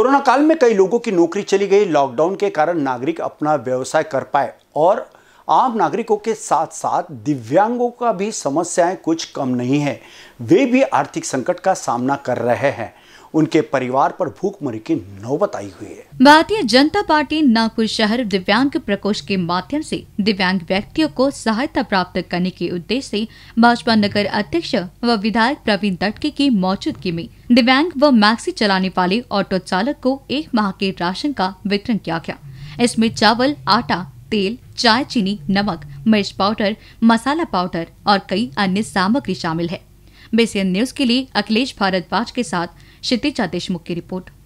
corona काल में कई लोगों की नौकरी चली गई लॉकडाउन के कारण नागरिक अपना व्यवसाय कर पाए और आम नागरिकों के साथ साथ दिव्यांगों का भी समस्याएं कुछ कम नहीं है वे भी आर्थिक संकट का सामना कर रहे हैं उनके परिवार पर भूखमरी की नौबत आई हुई है भारतीय जनता पार्टी नागपुर शहर दिव्यांग प्रकोष्ठ के माध्यम से दिव्यांग व्यक्तियों को सहायता प्राप्त करने के उद्देश्य से भाजपा नगर अध्यक्ष व विधायक प्रवीण दटके की मौजूदगी में दिव्यांग व मैक्सी चलाने वाले ऑटो चालक को एक माह के राशन का वितरण किया गया इसमें चावल आटा तेल चाय चीनी नमक मिर्च पाउडर मसाला पाउडर और कई अन्य सामग्री शामिल है बेसियन न्यूज के लिए अखिलेश भारद्वाज के साथ क्षितिजा देशमुख की रिपोर्ट